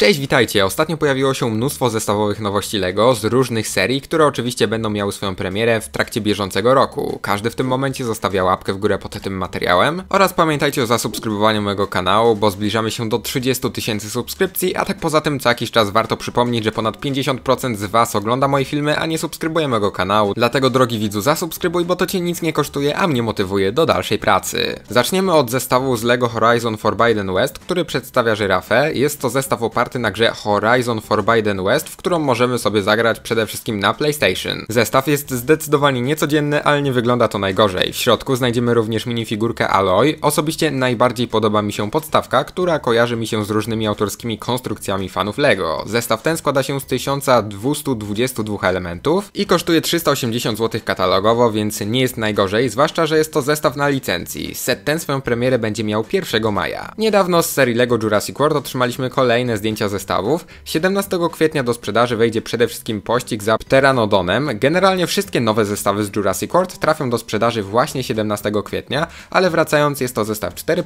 Cześć, witajcie! Ostatnio pojawiło się mnóstwo zestawowych nowości LEGO z różnych serii, które oczywiście będą miały swoją premierę w trakcie bieżącego roku. Każdy w tym momencie zostawia łapkę w górę pod tym materiałem. Oraz pamiętajcie o zasubskrybowaniu mojego kanału, bo zbliżamy się do 30 tysięcy subskrypcji, a tak poza tym co jakiś czas warto przypomnieć, że ponad 50% z Was ogląda moje filmy, a nie subskrybuje mojego kanału. Dlatego drogi widzu zasubskrybuj, bo to Cię nic nie kosztuje, a mnie motywuje do dalszej pracy. Zaczniemy od zestawu z LEGO Horizon Forbidden West, który przedstawia żyrafę. Jest to zestaw oparty oparty na grze Horizon Forbidden West, w którą możemy sobie zagrać przede wszystkim na PlayStation. Zestaw jest zdecydowanie niecodzienny, ale nie wygląda to najgorzej. W środku znajdziemy również minifigurkę Aloy. Osobiście najbardziej podoba mi się podstawka, która kojarzy mi się z różnymi autorskimi konstrukcjami fanów LEGO. Zestaw ten składa się z 1222 elementów i kosztuje 380 zł katalogowo, więc nie jest najgorzej, zwłaszcza, że jest to zestaw na licencji. Set ten swoją premierę będzie miał 1 maja. Niedawno z serii LEGO Jurassic World otrzymaliśmy kolejne zdjęcie zdjęcia zestawów. 17 kwietnia do sprzedaży wejdzie przede wszystkim pościg za Pteranodonem. Generalnie wszystkie nowe zestawy z Jurassic World trafią do sprzedaży właśnie 17 kwietnia, ale wracając jest to zestaw 4,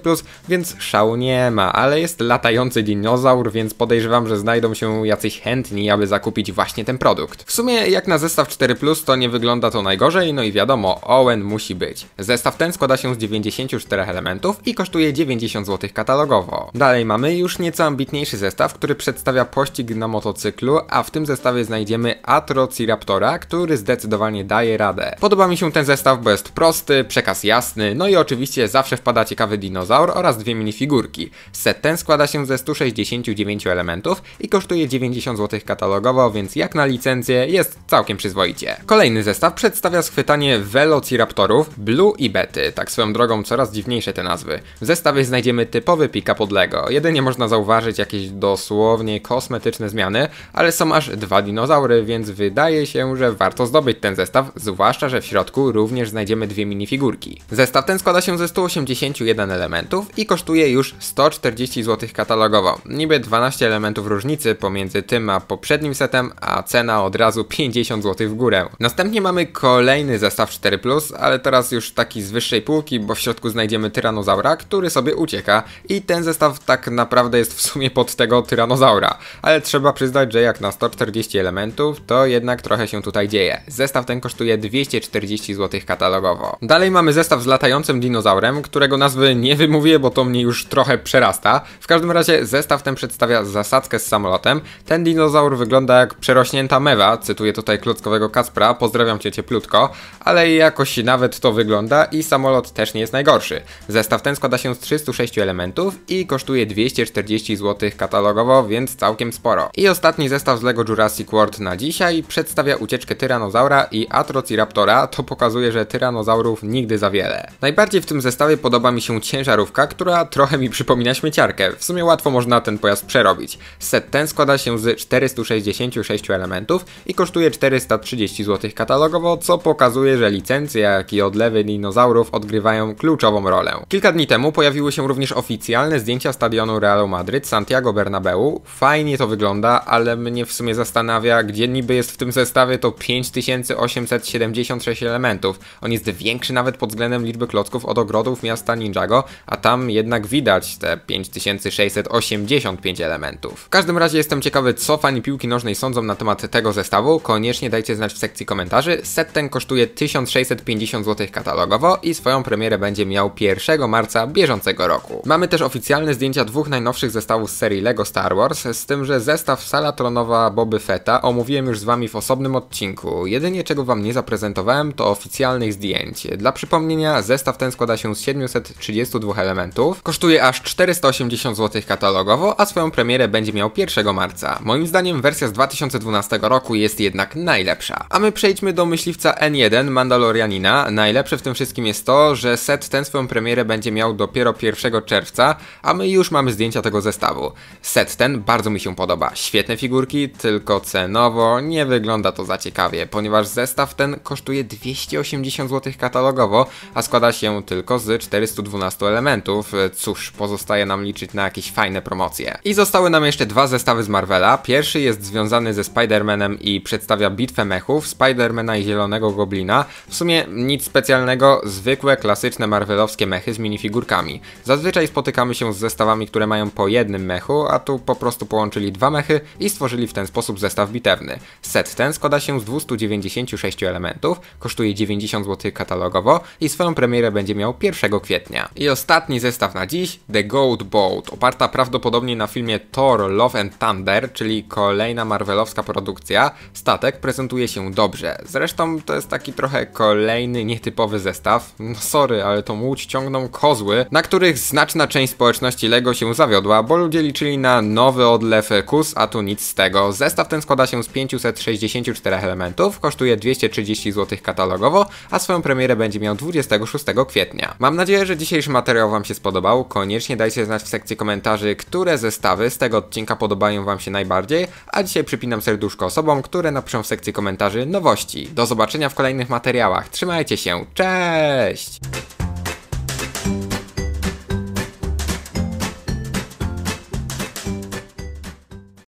więc szału nie ma, ale jest latający dinozaur, więc podejrzewam, że znajdą się jacyś chętni, aby zakupić właśnie ten produkt. W sumie jak na zestaw 4, to nie wygląda to najgorzej, no i wiadomo, Owen musi być. Zestaw ten składa się z 94 elementów i kosztuje 90 zł katalogowo. Dalej mamy już nieco ambitniejszy zestaw, który przedstawia pościg na motocyklu, a w tym zestawie znajdziemy Atrociraptora, który zdecydowanie daje radę. Podoba mi się ten zestaw, bo jest prosty, przekaz jasny, no i oczywiście zawsze wpada ciekawy dinozaur oraz dwie minifigurki. Set ten składa się ze 169 elementów i kosztuje 90 zł katalogowo, więc jak na licencję jest całkiem przyzwoicie. Kolejny zestaw przedstawia schwytanie Velociraptorów, Blue i Betty, tak swoją drogą coraz dziwniejsze te nazwy. W zestawie znajdziemy typowy pick-up od Lego, jedynie można zauważyć jakieś do dosłownie kosmetyczne zmiany, ale są aż dwa dinozaury, więc wydaje się, że warto zdobyć ten zestaw, zwłaszcza, że w środku również znajdziemy dwie minifigurki. Zestaw ten składa się ze 181 elementów i kosztuje już 140 zł katalogowo. Niby 12 elementów różnicy pomiędzy tym a poprzednim setem, a cena od razu 50 zł w górę. Następnie mamy kolejny zestaw 4, ale teraz już taki z wyższej półki, bo w środku znajdziemy tyranozaura, który sobie ucieka i ten zestaw tak naprawdę jest w sumie pod tego tyranozaura, ale trzeba przyznać, że jak na 140 elementów, to jednak trochę się tutaj dzieje. Zestaw ten kosztuje 240 zł katalogowo. Dalej mamy zestaw z latającym dinozaurem, którego nazwy nie wymówię, bo to mnie już trochę przerasta. W każdym razie zestaw ten przedstawia zasadzkę z samolotem. Ten dinozaur wygląda jak przerośnięta mewa, cytuję tutaj klockowego Kacpra, pozdrawiam cię cieplutko, ale jakoś nawet to wygląda i samolot też nie jest najgorszy. Zestaw ten składa się z 306 elementów i kosztuje 240 zł katalogowo więc całkiem sporo. I ostatni zestaw z LEGO Jurassic World na dzisiaj przedstawia ucieczkę Tyranozaura i Atrociraptora, to pokazuje, że tyranozaurów nigdy za wiele. Najbardziej w tym zestawie podoba mi się ciężarówka, która trochę mi przypomina śmieciarkę. W sumie łatwo można ten pojazd przerobić. Set ten składa się z 466 elementów i kosztuje 430 zł katalogowo, co pokazuje, że licencje jak i odlewy dinozaurów odgrywają kluczową rolę. Kilka dni temu pojawiły się również oficjalne zdjęcia stadionu Realu Madryt Santiago Bernabeu, Fajnie to wygląda, ale mnie w sumie zastanawia, gdzie niby jest w tym zestawie to 5876 elementów. On jest większy nawet pod względem liczby klocków od ogrodów miasta Ninjago, a tam jednak widać te 5685 elementów. W każdym razie jestem ciekawy, co fani piłki nożnej sądzą na temat tego zestawu. Koniecznie dajcie znać w sekcji komentarzy. Set ten kosztuje 1650 zł katalogowo i swoją premierę będzie miał 1 marca bieżącego roku. Mamy też oficjalne zdjęcia dwóch najnowszych zestawów z serii LEGO Star Star Wars, z tym, że zestaw sala tronowa Boby Fetta omówiłem już z wami w osobnym odcinku. Jedynie czego wam nie zaprezentowałem to oficjalnych zdjęć. Dla przypomnienia, zestaw ten składa się z 732 elementów, kosztuje aż 480 zł katalogowo, a swoją premierę będzie miał 1 marca. Moim zdaniem wersja z 2012 roku jest jednak najlepsza. A my przejdźmy do myśliwca N1 Mandalorianina. Najlepsze w tym wszystkim jest to, że set ten swoją premierę będzie miał dopiero 1 czerwca, a my już mamy zdjęcia tego zestawu. Set ten bardzo mi się podoba. Świetne figurki, tylko cenowo nie wygląda to za ciekawie, ponieważ zestaw ten kosztuje 280 zł katalogowo, a składa się tylko z 412 elementów. Cóż, pozostaje nam liczyć na jakieś fajne promocje. I zostały nam jeszcze dwa zestawy z Marvela. Pierwszy jest związany ze Spider-Manem i przedstawia bitwę mechów, Spider-Mana i Zielonego Goblina. W sumie nic specjalnego, zwykłe, klasyczne marvelowskie mechy z minifigurkami. Zazwyczaj spotykamy się z zestawami, które mają po jednym mechu, a tu po prostu połączyli dwa mechy i stworzyli w ten sposób zestaw bitewny. Set ten składa się z 296 elementów, kosztuje 90 zł katalogowo i swoją premierę będzie miał 1 kwietnia. I ostatni zestaw na dziś, The Goat Boat, oparta prawdopodobnie na filmie Thor Love and Thunder, czyli kolejna marvelowska produkcja, statek prezentuje się dobrze. Zresztą to jest taki trochę kolejny nietypowy zestaw. No sorry, ale tą łódź ciągną kozły, na których znaczna część społeczności LEGO się zawiodła, bo ludzie liczyli na nowy odlew KUS, a tu nic z tego. Zestaw ten składa się z 564 elementów, kosztuje 230 zł katalogowo, a swoją premierę będzie miał 26 kwietnia. Mam nadzieję, że dzisiejszy materiał Wam się spodobał. Koniecznie dajcie znać w sekcji komentarzy, które zestawy z tego odcinka podobają Wam się najbardziej, a dzisiaj przypinam serduszko osobom, które napiszą w sekcji komentarzy nowości. Do zobaczenia w kolejnych materiałach. Trzymajcie się, cześć!